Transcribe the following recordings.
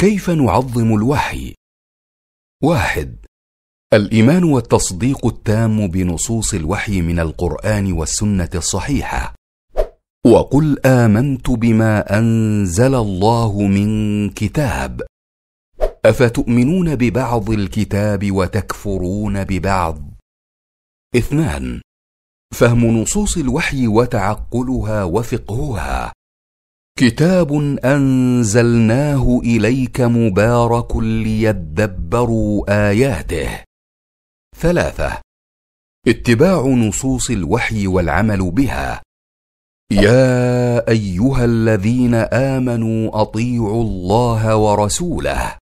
كيف نعظم الوحي واحد الايمان والتصديق التام بنصوص الوحي من القران والسنه الصحيحه وقل امنت بما انزل الله من كتاب افتؤمنون ببعض الكتاب وتكفرون ببعض اثنان فهم نصوص الوحي وتعقلها وفقهها كتاب انزلناه اليك مبارك ليدبروا اياته ثلاثه اتباع نصوص الوحي والعمل بها يا ايها الذين امنوا اطيعوا الله ورسوله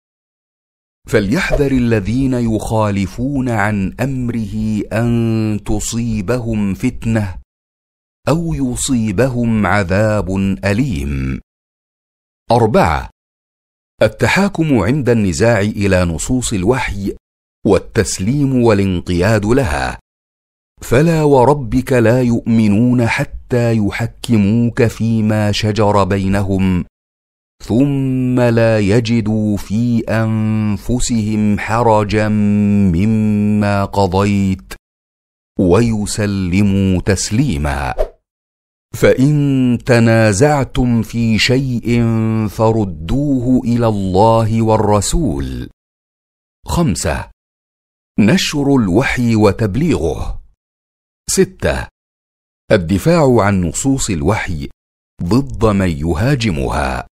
فليحذر الذين يخالفون عن امره ان تصيبهم فتنه او يصيبهم عذاب اليم اربعه التحاكم عند النزاع الى نصوص الوحي والتسليم والانقياد لها فلا وربك لا يؤمنون حتى يحكموك فيما شجر بينهم ثم لا يجدوا في انفسهم حرجا مما قضيت ويسلموا تسليما فان تنازعتم في شيء فردوه الى الله والرسول خمسه نشر الوحي وتبليغه سته الدفاع عن نصوص الوحي ضد من يهاجمها